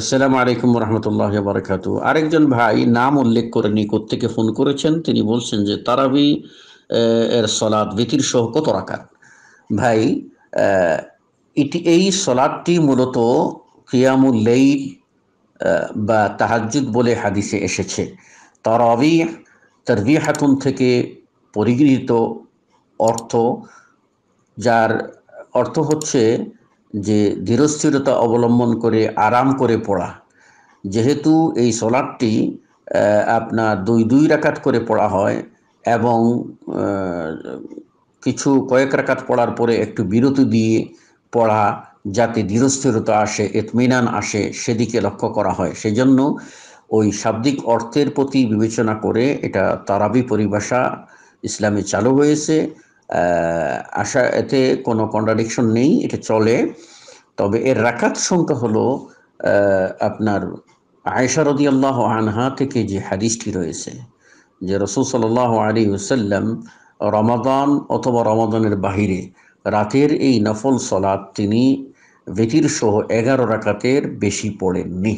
আসসালামু আলাইকুম রহমতুল্লাহ বারকাত আরেকজন ভাই নাম উল্লেখ করেনি কোত্থেকে ফোন করেছেন তিনি বলছেন যে তারাবি এর সলাদ ভীতির সহ কত রাকাত ভাই এটি এই সলাদটি মূলত কিয়ামুল লেইল বা তাহাজুদ বলে হাদিসে এসেছে তারাবি তারবি হাতুন থেকে পরিগৃহীত অর্থ যার অর্থ হচ্ছে যে ধীরস্থিরতা অবলম্বন করে আরাম করে পড়া যেহেতু এই সলাটটি আপনার দুই দুই রাকাত করে পড়া হয় এবং কিছু কয়েক রাকাত পড়ার পরে একটু বিরতি দিয়ে পড়া যাতে ধীরস্থিরতা আসে এতমিনান আসে সেদিকে লক্ষ্য করা হয় সেজন্য ওই শাব্দিক অর্থের প্রতি বিবেচনা করে এটা তারাবি পরিভাষা ইসলামে চালু হয়েছে আশা এতে কোনো কন্ট্রাডিকশন নেই এটা চলে তবে এর রাকাত সংখ্যা হলো আপনার আয়েশা আল্লাহ আনহা থেকে যে হাদিসটি রয়েছে যে রসুল সাল আলী হুসাল্লাম রমাদান অথবা রমাদানের বাহিরে রাতের এই নফল সলাদ তিনি ভেটির সহ এগারো রাকাতের বেশি পড়েননি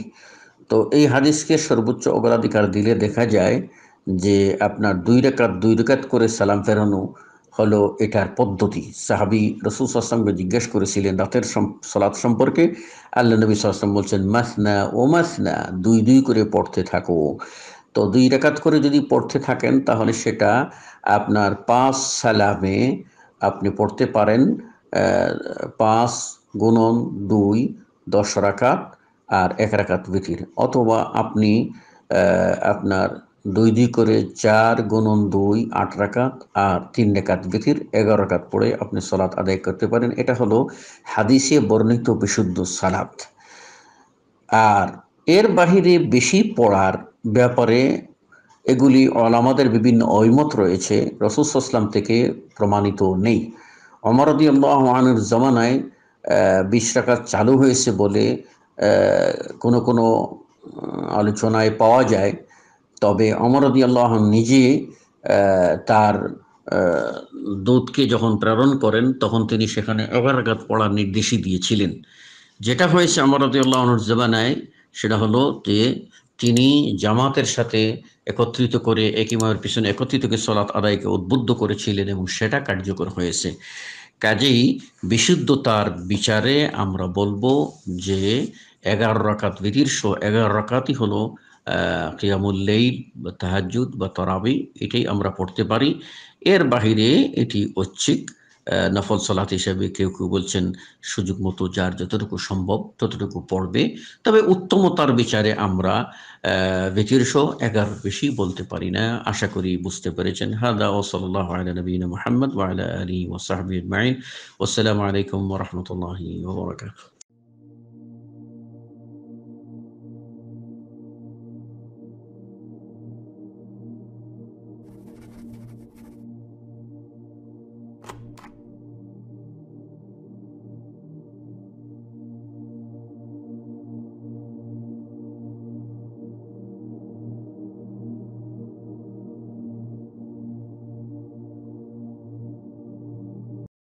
তো এই হাদিসকে সর্বোচ্চ অগ্রাধিকার দিলে দেখা যায় যে আপনার দুই রেখাত দুই রেখাত করে সালাম ফেরানো হলো এটার পদ্ধতি সাহাবি রসুল সাল্লামকে জিজ্ঞেস করেছিলেন রাতের সলাৎ সম্পর্কে আল্লাহ নবী সাল্লাম বলছেন মাসনা ও মাসনা দুই দুই করে পড়তে থাকো তো দুই রেখাত করে যদি পড়তে থাকেন তাহলে সেটা আপনার পাঁচ সালামে আপনি পড়তে পারেন পাঁচ গুণন দুই দশ রাকাত আর এক রাকাত বিথির অথবা আপনি আপনার দুই দুই করে চার গুণন দুই আট রাকাত আর তিন রেখাত ব্যথির এগারো রাকাত পড়ে আপনি সলাৎ আদায় করতে পারেন এটা হলো হাদিসে বর্ণিত বিশুদ্ধ সালাত আর এর বাহিরে বেশি পড়ার ব্যাপারে এগুলি আমাদের বিভিন্ন ঐমত রয়েছে ইসলাম থেকে প্রমাণিত নেই অমরদি আল্লাহানের জমানায় বিশ রাকাত চালু হয়েছে বলে কোনো কোনো আলোচনায় পাওয়া যায় তবে অমরদি আল্লাহ নিজে তার দুধকে যখন প্রেরণ করেন তখন তিনি সেখানে অগারাঘাত পড়ার নির্দেশই দিয়েছিলেন যেটা হয়েছে অমরদি আল্লাহর জবানায় সেটা হলো যে তিনি জামাতের সাথে একত্রিত করে একই মায়ের পিছনে একত্রিত করে সলাৎ আদায়কে উদ্বুদ্ধ করেছিলেন এবং সেটা কার্যকর হয়েছে কাজেই বিশুদ্ধতার বিচারে আমরা বলবো যে এগারো রকাত বিধির শো এগারো রকাতই হলো কিয়ামুল্লেইল বা তাহাজুদ বা তরাবি এটাই আমরা পড়তে পারি এর বাহিরে এটি ঐচ্ছিক নফল সলাত হিসাবে কেউ কেউ বলছেন সুযোগ মতো যার যতটুকু সম্ভব ততটুকু পড়বে তবে উত্তমতার বিচারে আমরা বেতিরশো এগারো বেশি বলতে পারি না আশা করি বুঝতে পেরেছেন হাদা ও সাল্লাহ নবীন মোহাম্মদ ওয়ালা আলী ওসাহাবিন ওসালামু আলাইকুম রহমতুল্লাহ